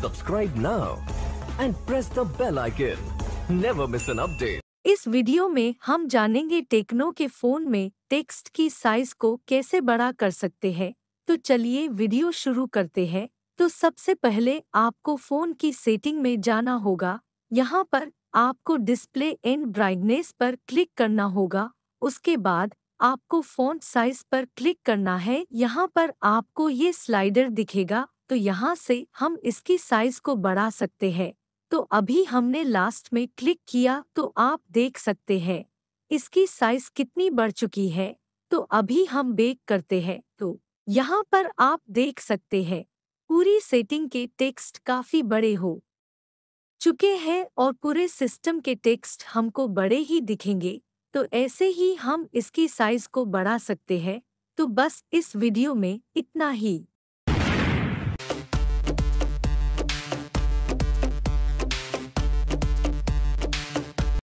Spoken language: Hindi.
subscribe now and press the bell icon never miss an update इस वीडियो में हम जानेंगे टेक्नो के फोन में टेक्स्ट की साइज को कैसे बड़ा कर सकते हैं तो चलिए वीडियो शुरू करते हैं तो सबसे पहले आपको फोन की सेटिंग में जाना होगा यहाँ पर आपको डिस्प्ले एंड ब्राइटनेस पर क्लिक करना होगा उसके बाद आपको फोन साइज पर क्लिक करना है यहाँ पर आपको ये स्लाइडर दिखेगा तो यहाँ से हम इसकी साइज को बढ़ा सकते हैं तो अभी हमने लास्ट में क्लिक किया तो आप देख सकते हैं इसकी साइज कितनी बढ़ चुकी है तो अभी हम बेक करते हैं तो यहाँ पर आप देख सकते हैं पूरी सेटिंग के टेक्स्ट काफी बड़े हो चुके हैं और पूरे सिस्टम के टेक्स्ट हमको बड़े ही दिखेंगे तो ऐसे ही हम इसकी साइज को बढ़ा सकते हैं तो बस इस वीडियो में इतना ही